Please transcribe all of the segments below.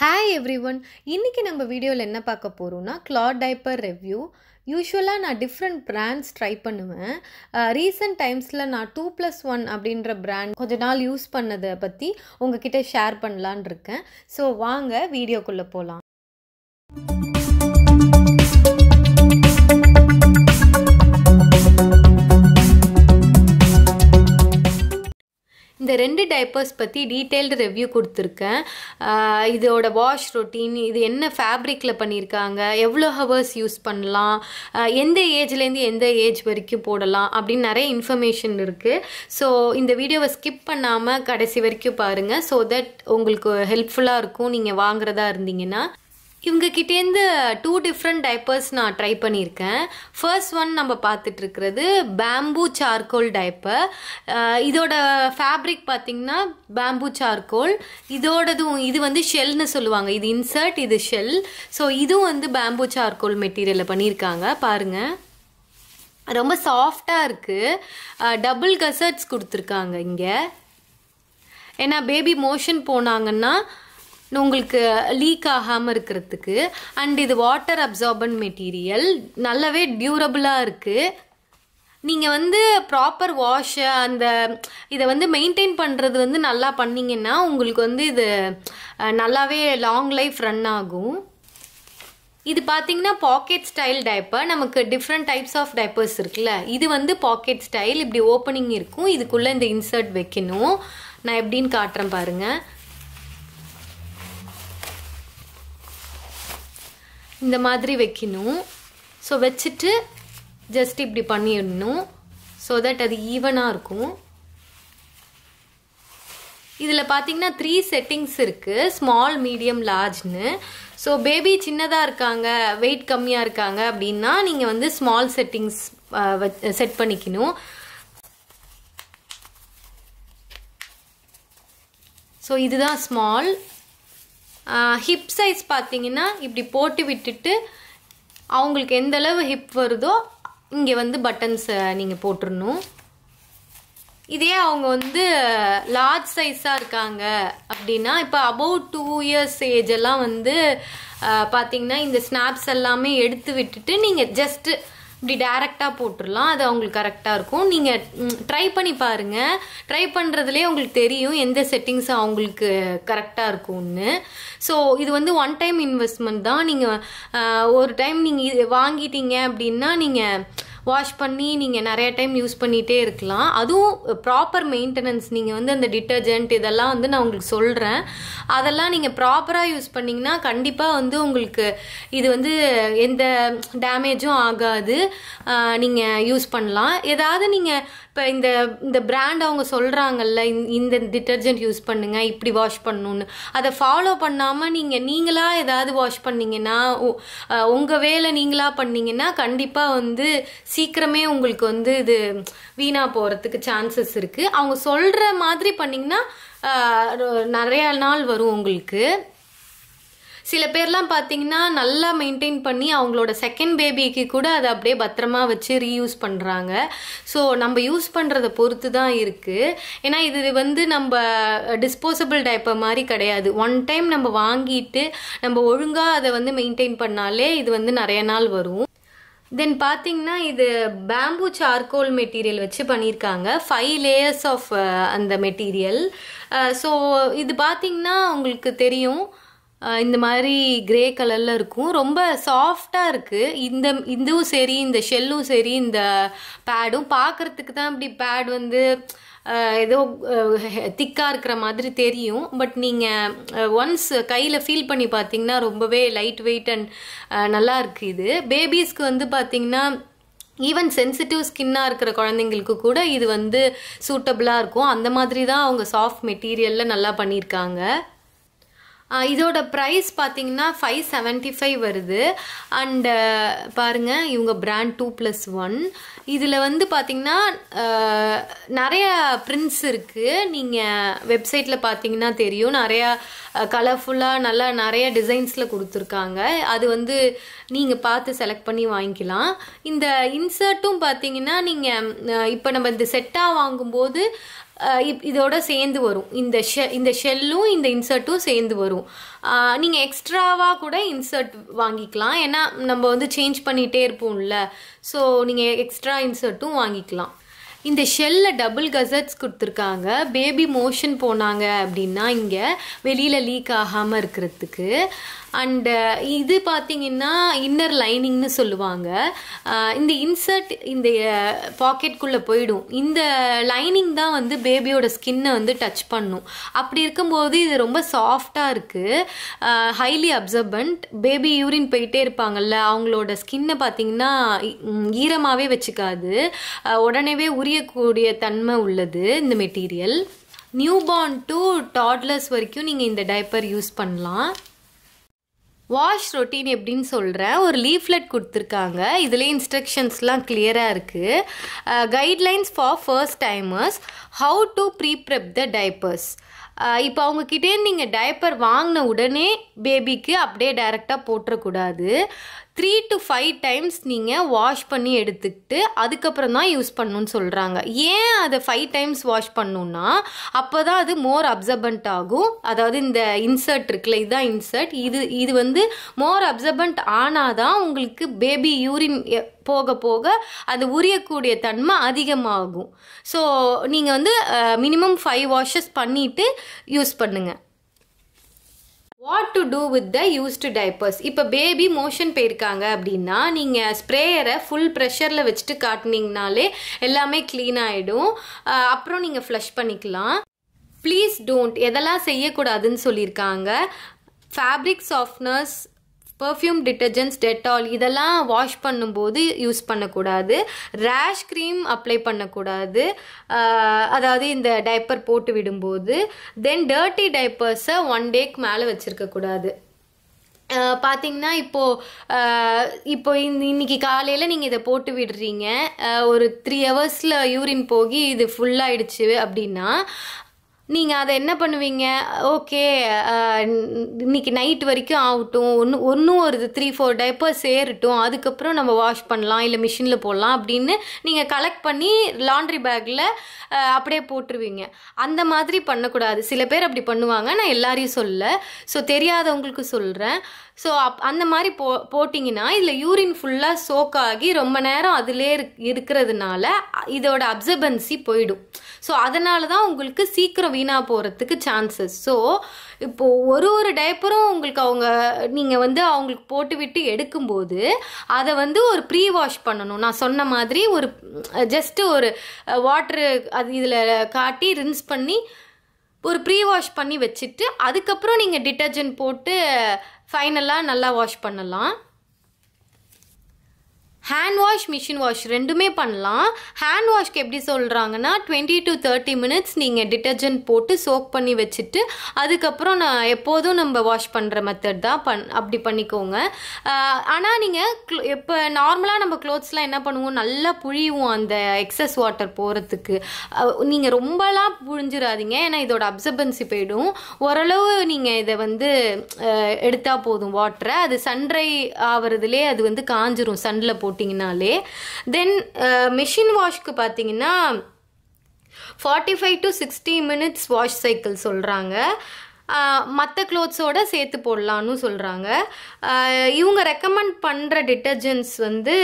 hi every one இன்றைக்கி நம்ம வீடியோவில் என்ன பார்க்க போகிறோன்னா கிளாத் டைப்பர் ரிவ்யூ யூஸ்வலாக நான் டிஃப்ரெண்ட் ப்ராண்ட்ஸ் ட்ரை பண்ணுவேன் ரீசெண்ட் டைம்ஸில் நான் டூ ப்ளஸ் ஒன் அப்படின்ற ப்ராண்ட் கொஞ்ச நாள் யூஸ் பண்ணதை பற்றி உங்ககிட்ட ஷேர் பண்ணலான் இருக்கேன் ஸோ வாங்க வீடியோக்குள்ளே போகலாம் ரெண்டு டைப்பர்ஸ் பற்றி டீட்டெயில்டு ரிவ்யூ கொடுத்துருக்கேன் இதோட வாஷ் ரொட்டீன் இது என்ன ஃபேப்ரிக்கில் பண்ணியிருக்காங்க எவ்வளோ ஹவர்ஸ் யூஸ் பண்ணலாம் எந்த ஏஜ்லேருந்து எந்த ஏஜ் வரைக்கும் போடலாம் அப்படின்னு நிறைய இன்ஃபர்மேஷன் இருக்குது ஸோ இந்த வீடியோவை ஸ்கிப் பண்ணாமல் கடைசி வரைக்கும் பாருங்கள் ஸோ தட் உங்களுக்கு ஹெல்ப்ஃபுல்லாக இருக்கும் நீங்கள் வாங்குறதா இருந்தீங்கன்னா இவங்க கிட்டேருந்து டூ டிஃப்ரெண்ட் டைப்பர்ஸ் நான் ட்ரை பண்ணியிருக்கேன் ஃபர்ஸ்ட் ஒன் நம்ம இருக்கிறது பேம்பூ சார்கோல் டைப்பர் இதோட ஃபேப்ரிக் பார்த்திங்கன்னா பேம்பூ சார்கோல் இதோடதும் இது வந்து ஷெல்னு சொல்லுவாங்க இது இன்சர்ட் இது ஷெல் ஸோ இதுவும் வந்து பேம்பூ சார்கோல் மெட்டீரியலில் பண்ணியிருக்காங்க பாருங்கள் ரொம்ப சாஃப்டாக இருக்குது டபுள் கசர்ட்ஸ் கொடுத்துருக்காங்க இங்கே ஏன்னா பேபி மோஷன் போனாங்கன்னா உங்களுக்கு லீக் ஆகாமல் இருக்கிறதுக்கு அண்ட் இது வாட்டர் அப்சார்பன் மெட்டீரியல் நல்லாவே டியூரபுளாக இருக்குது நீங்கள் வந்து ப்ராப்பர் வாஷை அந்த இதை வந்து மெயின்டைன் பண்ணுறது வந்து நல்லா பண்ணிங்கன்னா உங்களுக்கு வந்து இது நல்லாவே லாங் லைஃப் ரன் ஆகும் இது பார்த்தீங்கன்னா பாக்கெட் ஸ்டைல் டைப்பர் நமக்கு டிஃப்ரெண்ட் டைப்ஸ் ஆஃப் டைப்பர்ஸ் இருக்குல்ல இது வந்து பாக்கெட் ஸ்டைல் இப்படி ஓப்பனிங் இருக்கும் இதுக்குள்ளே இந்த இன்சர்ட் வைக்கணும் நான் எப்படின்னு காட்டுறேன் பாருங்கள் இந்த மாதிரி வைக்கணும் ஸோ வச்சுட்டு ஜஸ்ட் இப்படி பண்ணிடணும் ஸோ தட் அது ஈவனாக இருக்கும் இதில் பார்த்தீங்கன்னா த்ரீ செட்டிங்ஸ் இருக்குது ஸ்மால் மீடியம் லார்ஜ்னு ஸோ பேபி சின்னதாக இருக்காங்க வெயிட் கம்மியாக இருக்காங்க அப்படின்னா நீங்கள் வந்து ஸ்மால் செட்டிங்ஸ் செட் பண்ணிக்கணும் ஸோ இதுதான் ஸ்மால் ஹிப் சைஸ் பார்த்தீங்கன்னா இப்படி போட்டு விட்டுட்டு அவங்களுக்கு எந்த அளவு ஹிப் வருதோ இங்கே வந்து பட்டன்ஸ் நீங்கள் போட்டுடணும் இதே அவங்க வந்து லார்ஜ் சைஸாக இருக்காங்க அப்படின்னா இப்போ அபவ் டூ இயர்ஸ் ஏஜ் எல்லாம் வந்து பார்த்தீங்கன்னா இந்த ஸ்னாப்ஸ் எல்லாமே எடுத்து விட்டுட்டு நீங்கள் ஜஸ்ட்டு இப்படி டேரெக்டாக போட்டுடலாம் அது அவங்களுக்கு கரெக்டாக இருக்கும் நீங்கள் ட்ரை பண்ணி பாருங்கள் ட்ரை பண்ணுறதுலேயே உங்களுக்கு தெரியும் எந்த செட்டிங்ஸ் அவங்களுக்கு கரெக்டாக இருக்கும்னு ஸோ இது வந்து ஒன் டைம் இன்வெஸ்ட்மெண்ட் தான் நீங்கள் ஒரு டைம் நீங்கள் வாங்கிட்டீங்க அப்படின்னா நீங்கள் வாஷ் பண்ணி நீங்கள் நிறைய டைம் யூஸ் பண்ணிகிட்டே இருக்கலாம் அதுவும் ப்ராப்பர் மெயின்டெனன்ஸ் நீங்கள் வந்து அந்த டிட்டர்ஜென்ட் இதெல்லாம் வந்து நான் உங்களுக்கு சொல்கிறேன் அதெல்லாம் நீங்கள் ப்ராப்பராக யூஸ் பண்ணிங்கன்னா கண்டிப்பாக வந்து உங்களுக்கு இது வந்து எந்த டேமேஜும் ஆகாது நீங்கள் யூஸ் பண்ணலாம் ஏதாவது நீங்கள் இப்போ இந்த இந்த பிராண்ட் அவங்க சொல்கிறாங்கல்ல இந்த டிட்டர்ஜென்ட் யூஸ் பண்ணுங்கள் இப்படி வாஷ் பண்ணணுன்னு அதை ஃபாலோ பண்ணாமல் நீங்கள் நீங்களாக ஏதாவது வாஷ் பண்ணிங்கன்னா உங்கள் வேலை நீங்களாக பண்ணிங்கன்னா கண்டிப்பாக வந்து சீக்கிரமே உங்களுக்கு வந்து இது வீணாக போகிறதுக்கு சான்சஸ் இருக்குது அவங்க சொல்கிற மாதிரி பண்ணிங்கன்னா நிறையா நாள் வரும் உங்களுக்கு சில பேர்லாம் பார்த்தீங்கன்னா நல்லா மெயின்டைன் பண்ணி அவங்களோட செகண்ட் பேபிக்கு கூட அதை அப்படியே பத்திரமா வச்சு ரீயூஸ் பண்ணுறாங்க ஸோ நம்ம யூஸ் பண்ணுறத பொறுத்து தான் இருக்குது ஏன்னா இது வந்து நம்ம டிஸ்போசபிள் டைப்பை மாதிரி கிடையாது ஒன் டைம் நம்ம வாங்கிட்டு நம்ம ஒழுங்காக அதை வந்து மெயின்டைன் பண்ணாலே இது வந்து நிறைய நாள் வரும் தென் பார்த்தீங்கன்னா இது பேம்பு சார்கோல் மெட்டீரியல் வச்சு பண்ணியிருக்காங்க ஃபைவ் லேயர்ஸ் ஆஃப் uh, அந்த மெட்டீரியல் ஸோ uh, இது பார்த்தீங்கன்னா உங்களுக்கு தெரியும் இந்த மாதிரி கிரே கலரில் இருக்கும் ரொம்ப சாஃப்டாக இருக்குது இந்த இதுவும் சரி இந்த ஷெல்லும் சரி இந்த பேடும் பார்க்குறதுக்கு தான் இப்படி பேட் வந்து ஏதோ திக்காக இருக்கிற மாதிரி தெரியும் பட் நீங்கள் ஒன்ஸ் கையில் ஃபீல் பண்ணி பார்த்தீங்கன்னா ரொம்பவே லைட் வெயிட் அண்ட் நல்லா இருக்குது இது பேபிஸ்க்கு வந்து பார்த்திங்கன்னா ஈவன் சென்சிட்டிவ் ஸ்கின்னாக இருக்கிற குழந்தைங்களுக்கு கூட இது வந்து சூட்டபிளாக இருக்கும் அந்த மாதிரி தான் அவங்க சாஃப்ட் மெட்டீரியலில் நல்லா பண்ணியிருக்காங்க இதோட ப்ரைஸ் பார்த்தீங்கன்னா ஃபைவ் செவன்ட்டி ஃபைவ் வருது அண்டு பாருங்கள் இவங்க பிராண்ட் டூ ப்ளஸ் ஒன் இதில் வந்து பார்த்தீங்கன்னா நிறைய பிரிண்ட்ஸ் இருக்குது நீங்கள் வெப்சைட்டில் பார்த்தீங்கன்னா தெரியும் நிறையா கலர்ஃபுல்லாக நல்லா நிறைய டிசைன்ஸில் கொடுத்துருக்காங்க அது வந்து நீங்கள் பார்த்து செலக்ட் பண்ணி வாங்கிக்கலாம் இந்த இன்சர்ட்டும் பார்த்தீங்கன்னா நீங்கள் இப்போ நம்ம இந்த செட்டாக வாங்கும்போது இதோட சேர்ந்து வரும் இந்த ஷெ இந்த ஷெல்லும் இந்த இன்சர்ட்டும் சேர்ந்து வரும் நீங்கள் எக்ஸ்ட்ராவாக கூட இன்சர்ட் வாங்கிக்கலாம் ஏன்னா நம்ம வந்து சேஞ்ச் பண்ணிகிட்டே இருப்போம்ல ஸோ நீங்கள் எக்ஸ்ட்ரா இன்சர்ட்டும் வாங்கிக்கலாம் இந்த ஷெல்லில் டபுள் கசட்ஸ் கொடுத்துருக்காங்க பேபி மோஷன் போனாங்க அப்படின்னா இங்கே வெளியில் லீக் ஆகாமல் இருக்கிறதுக்கு அண்டு uh, இது பார்த்தீங்கன்னா இன்னர் லைனிங்னு சொல்லுவாங்க uh, இந்த இன்சர்ட் இந்த பாக்கெட்குள்ளே uh, போயிடும் இந்த லைனிங் தான் வந்து பேபியோட ஸ்கின்னை வந்து டச் பண்ணும் அப்படி இருக்கும்போது இது ரொம்ப சாஃப்டாக இருக்குது ஹைலி அப்சர்பண்ட் பேபி யூரின் போயிட்டே இருப்பாங்கல்ல அவங்களோட ஸ்கின்னை பார்த்திங்கன்னா ஈரமாகவே வச்சுக்காது உடனேவே உரியக்கூடிய தன்மை உள்ளது இந்த மெட்டீரியல் நியூபார்ன் டு டாட்லர்ஸ் வரைக்கும் நீங்கள் இந்த டைப்பர் யூஸ் பண்ணலாம் வாஷ் ரொட்டீன் எப்படின்னு சொல்கிறேன் ஒரு லீஃப்லெட் கொடுத்துருக்காங்க இதிலே இன்ஸ்ட்ரக்ஷன்ஸ்லாம் கிளியராக இருக்குது guidelines for first timers how to prep the diapers இப்போ அவங்கக்கிட்டே நீங்கள் டைப்பர் வாங்கின உடனே பேபிக்கு அப்படியே டைரெக்டாக போட்டுறக்கூடாது த்ரீ டு ஃபைவ் டைம்ஸ் நீங்கள் வாஷ் பண்ணி எடுத்துக்கிட்டு அதுக்கப்புறம் தான் யூஸ் பண்ணணும்னு சொல்கிறாங்க ஏன் அதை ஃபைவ் டைம்ஸ் வாஷ் பண்ணணுன்னா அப்போ தான் அது மோர் அப்சர்பண்ட் ஆகும் அதாவது இந்த இன்சர்ட் இருக்குல்ல இதுதான் இன்சர்ட் இது இது வந்து மோர் அப்சர்பண்ட் ஆனால் தான் உங்களுக்கு பேபி யூரின் போக போக அது உரியக்கூடிய தன்மை அதிகமாகும் ஸோ நீங்கள் வந்து மினிமம் ஃபைவ் வாஷஸ் பண்ணிவிட்டு யூஸ் பண்ணுங்கள் what to do with the used diapers இப்போ பேபி மோஷன் போயிருக்காங்க அப்படின்னா நீங்கள் ஸ்ப்ரேயரை ஃபுல் ப்ரெஷரில் வச்சுட்டு காட்டினீங்கனாலே எல்லாமே க்ளீன் ஆகிடும் அப்புறம் நீங்கள் ஃப்ளஷ் பண்ணிக்கலாம் ப்ளீஸ் டோன்ட் எதெல்லாம் செய்யக்கூடாதுன்னு சொல்லியிருக்காங்க fabric softness perfume detergents Dettol இதெல்லாம் வாஷ் பண்ணும்போது யூஸ் பண்ணக்கூடாது ரேஷ் க்ரீம் அப்ளை பண்ணக்கூடாது அதாவது இந்த டைப்பர் போட்டு விடும்போது தென் டர்ட்டி டைப்பர்ஸை ஒன் டேக்கு மேலே வச்சுருக்கக்கூடாது பார்த்தீங்கன்னா இப்போது இப்போ இந்த இன்றைக்கி காலையில் நீங்கள் இதை போட்டு விடுறீங்க ஒரு த்ரீ ஹவர்ஸில் யூரின் போகி இது ஃபுல்லாகிடுச்சு அப்படின்னா நீங்கள் அதை என்ன பண்ணுவீங்க ஓகே இன்னைக்கு நைட் வரைக்கும் ஆகட்டும் ஒன்று ஒன்றும் ஒரு த்ரீ ஃபோர் டைப்பர் சேரட்டும் அதுக்கப்புறம் நம்ம வாஷ் பண்ணலாம் இல்லை மிஷினில் போடலாம் அப்படின்னு நீங்கள் கலெக்ட் பண்ணி லாண்ட்ரி பேக்கில் அப்படியே போட்டுருவீங்க அந்த மாதிரி பண்ணக்கூடாது சில பேர் அப்படி பண்ணுவாங்க நான் எல்லாரையும் சொல்ல ஸோ தெரியாதவங்களுக்கு சொல்கிறேன் ஸோ அப் அந்த மாதிரி போ போட்டிங்கன்னா இதில் யூரின் ஃபுல்லாக சோக் ஆகி ரொம்ப நேரம் அதிலே இரு இருக்கிறதுனால இதோட அப்சர்பன்சி போயிடும் ஸோ அதனால தான் உங்களுக்கு சீக்கிரம் வீணாக போகிறதுக்கு சான்சஸ் ஸோ இப்போது ஒரு ஒரு டைப்பரும் உங்களுக்கு அவங்க நீங்கள் வந்து அவங்களுக்கு போட்டு விட்டு எடுக்கும்போது அதை வந்து ஒரு ப்ரீ வாஷ் பண்ணணும் நான் சொன்ன மாதிரி ஒரு ஜஸ்ட்டு ஒரு வாட்ரு அது இதில் காட்டி ரின்ஸ் பண்ணி ஒரு ப்ரீ வாஷ் பண்ணி வச்சுட்டு அதுக்கப்புறம் நீங்கள் டிட்டர்ஜென்ட் போட்டு ஃபைனலாக நல்லா வாஷ் பண்ணலாம் ஹேண்ட் வாஷ் மிஷின் வாஷ் ரெண்டுமே பண்ணலாம் ஹேண்ட் வாஷ்க்கு எப்படி சொல்கிறாங்கன்னா டுவெண்ட்டி டு தேர்ட்டி மினிட்ஸ் நீங்கள் டிட்டர்ஜென்ட் போட்டு சோக் பண்ணி வச்சுட்டு அதுக்கப்புறம் நான் எப்போதும் நம்ம வாஷ் பண்ணுற மெத்தட் தான் பண் அப்படி பண்ணிக்கோங்க ஆனால் நீங்கள் இப்போ நார்மலாக நம்ம க்ளோத்ஸ்லாம் என்ன பண்ணுவோம் நல்லா புழிவோம் அந்த எக்ஸஸ் வாட்டர் போகிறதுக்கு நீங்கள் ரொம்பலாம் புழிஞ்சிடாதீங்க ஏன்னா இதோட அப்சர்பன்சி போயிடும் ஓரளவு நீங்கள் இதை வந்து எடுத்தால் போதும் வாட்டரை அது சன்ரை ஆகிறதுலே அது வந்து காஞ்சிரும் சன்னில் போட்டு போட்டிங்கனாலே தென் மிஷின் வாஷ்க்கு பார்த்தீங்கன்னா forty five to sixty minutes wash cycle சொல்கிறாங்க மற்ற க்ளோத்ஸோட சேர்த்து போடலான்னு சொல்கிறாங்க இவங்க ரெக்கமெண்ட் பண்ணுற டிட்டர்ஜென்ட்ஸ் வந்து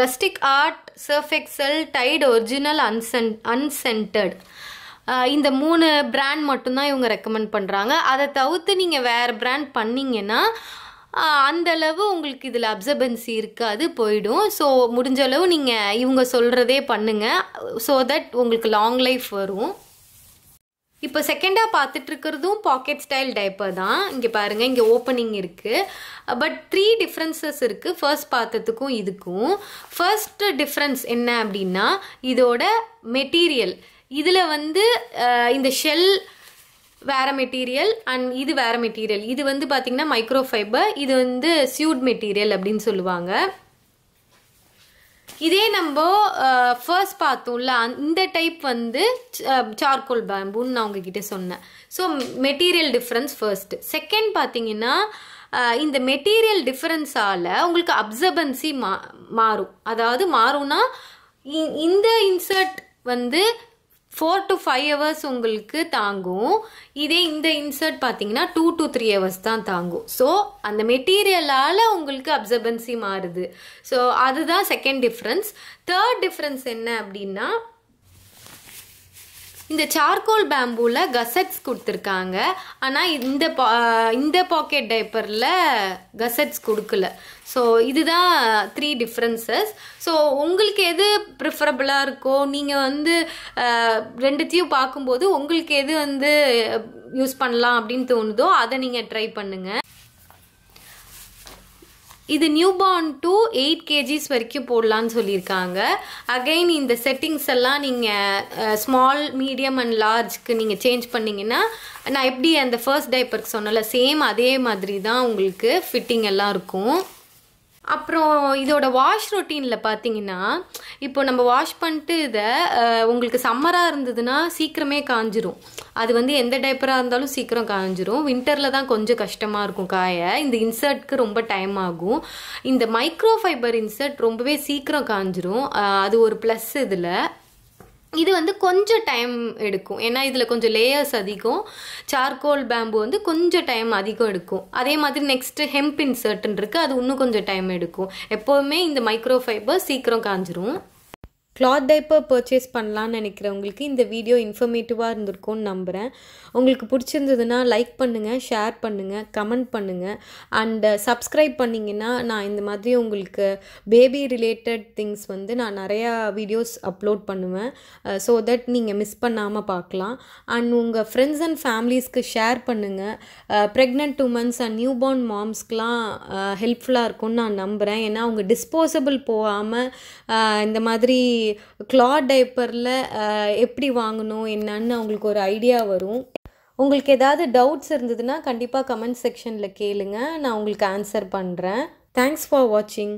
Rustic Art Surf Excel Tide original unscent unscented இந்த மூணு பிராண்ட் மட்டும்தான் இவங்க ரெக்கமெண்ட் பண்ணுறாங்க அதை தவிர்த்து நீங்கள் வேறு பிராண்ட் பண்ணிங்கன்னா அந்தளவு உங்களுக்கு இதில் அப்சர்பன்சி இருக்காது போயிடும் ஸோ முடிஞ்ச அளவு நீங்கள் இவங்க சொல்கிறதே பண்ணுங்கள் ஸோ தட் உங்களுக்கு லாங் லைஃப் வரும் இப்போ செகண்டாக பார்த்துட்ருக்கிறதும் பாக்கெட் ஸ்டைல் டைப்பர் தான் இங்கே பாருங்கள் இங்கே ஓப்பனிங் இருக்குது பட் த்ரீ டிஃப்ரென்சஸ் இருக்குது ஃபர்ஸ்ட் பார்த்ததுக்கும் இதுக்கும் ஃபர்ஸ்ட் டிஃப்ரென்ஸ் என்ன அப்படின்னா இதோட மெட்டீரியல் இதில் வந்து இந்த ஷெல் வேற மெட்டீரியல் அண்ட் இது வேற மெட்டீரியல் இது வந்து பார்த்திங்கன்னா மைக்ரோ ஃபைபர் இது வந்து சியூட் மெட்டீரியல் அப்படின்னு சொல்லுவாங்க இதே நம்ம ஃபர்ஸ்ட் பார்த்தோம்ல இந்த டைப் வந்து சார்கோல் பேம்புன்னு நான் உங்ககிட்ட சொன்னேன் so material difference first second பார்த்தீங்கன்னா இந்த மெட்டீரியல் டிஃப்ரென்ஸால் உங்களுக்கு அப்சர்பன்சி மா மாறும் அதாவது மாறும்னா இந்த இன்சர்ட் வந்து ஃபோர் டு ஃபைவ் ஹவர்ஸ் உங்களுக்கு தாங்கும் இதே இந்த இன்சர்ட் பார்த்தீங்கன்னா டூ டு த்ரீ ஹவர்ஸ் தான் தாங்கும் ஸோ அந்த மெட்டீரியலால் உங்களுக்கு அப்சர்பன்சி மாறுது ஸோ அதுதான் செகண்ட் டிஃப்ரென்ஸ் தேர்ட் டிஃப்ரென்ஸ் என்ன அப்படின்னா இந்த சார்கோல் பேம்பூவில் கசட்ஸ் கொடுத்துருக்காங்க ஆனால் இந்த பா இந்த பாக்கெட் டைப்பரில் கசட்ஸ் கொடுக்கல ஸோ இதுதான் த்ரீ டிஃப்ரென்சஸ் ஸோ உங்களுக்கு எது ப்ரிஃபரபுளாக இருக்கோ நீங்கள் வந்து ரெண்டுத்தையும் பார்க்கும்போது உங்களுக்கு எது வந்து யூஸ் பண்ணலாம் அப்படின்னு தோணுதோ அதை நீங்கள் ட்ரை பண்ணுங்கள் இது நியூபார்ன் டு எயிட் கேஜிஸ் வரைக்கும் போடலான்னு சொல்லியிருக்காங்க அகைன் இந்த செட்டிங்ஸ் எல்லாம் நீங்கள் ஸ்மால் மீடியம் அண்ட் லார்ஜ்க்கு நீங்கள் சேஞ்ச் பண்ணிங்கன்னா நான் எப்படி அந்த ஃபர்ஸ்ட் டைப்பருக்கு சொன்னல சேம் அதே மாதிரி தான் உங்களுக்கு ஃபிட்டிங் எல்லாம் இருக்கும் அப்புறம் இதோட வாஷ் ரொட்டீனில் பார்த்தீங்கன்னா இப்போ நம்ம வாஷ் பண்ணிட்டு இதை உங்களுக்கு சம்மராக இருந்ததுன்னா சீக்கிரமே காஞ்சிரும் அது வந்து எந்த டைப்பராக இருந்தாலும் சீக்கிரம் காஞ்சிரும் வின்டரில் தான் கொஞ்சம் கஷ்டமாக இருக்கும் காய இந்த இன்சர்ட்க்கு ரொம்ப டைம் ஆகும் இந்த மைக்ரோ ஃபைபர் இன்சர்ட் ரொம்பவே சீக்கிரம் காஞ்சிரும் அது ஒரு ப்ளஸ் இதில் இது வந்து கொஞ்சம் டைம் எடுக்கும் ஏன்னா இதில் கொஞ்சம் லேயர்ஸ் அதிகம் சார்கோல் பேம்பு வந்து கொஞ்சம் டைம் அதிகம் எடுக்கும் அதே மாதிரி நெக்ஸ்ட்டு ஹெம்ப் இன்சர்ட்ன்னு இருக்குது அது இன்னும் கொஞ்சம் டைம் எடுக்கும் எப்போவுமே இந்த மைக்ரோ ஃபைபர் சீக்கிரம் காஞ்சிரும் கிளாத் டைப்பர் பர்ச்சேஸ் பண்ணலான்னு நினைக்கிறவங்களுக்கு இந்த வீடியோ இன்ஃபர்மேட்டிவாக இருந்திருக்கும்னு நம்புகிறேன் உங்களுக்கு பிடிச்சிருந்ததுன்னா லைக் பண்ணுங்கள் ஷேர் பண்ணுங்கள் கமெண்ட் பண்ணுங்கள் அண்டு சப்ஸ்கிரைப் uh, பண்ணிங்கன்னா நான் இந்த மாதிரி உங்களுக்கு பேபி ரிலேட்டட் திங்ஸ் வந்து நான் நிறையா வீடியோஸ் அப்லோட் பண்ணுவேன் ஸோ uh, தட் நீங்கள் மிஸ் பண்ணாமல் பார்க்கலாம் அண்ட் உங்கள் ஃப்ரெண்ட்ஸ் அண்ட் ஃபேமிலிஸ்க்கு ஷேர் பண்ணுங்கள் pregnant womans and newborn மாம்ஸ்க்கெலாம் ஹெல்ப்ஃபுல்லாக இருக்கும்னு நான் நம்புகிறேன் ஏன்னா அவங்க டிஸ்போசபிள் போகாமல் uh, இந்த மாதிரி கிளாத் டைப்பரில் எப்படி வாங்கணும் என்னன்னு அவங்களுக்கு ஒரு ஐடியா வரும் உங்களுக்கு ஏதாவது டவுட்ஸ் இருந்ததுன்னா கண்டிப்பாக கமெண்ட் செக்ஷனில் கேளுங்க நான் உங்களுக்கு ஆன்சர் பண்ணுறேன் தேங்க்ஸ் ஃபார் வாட்சிங்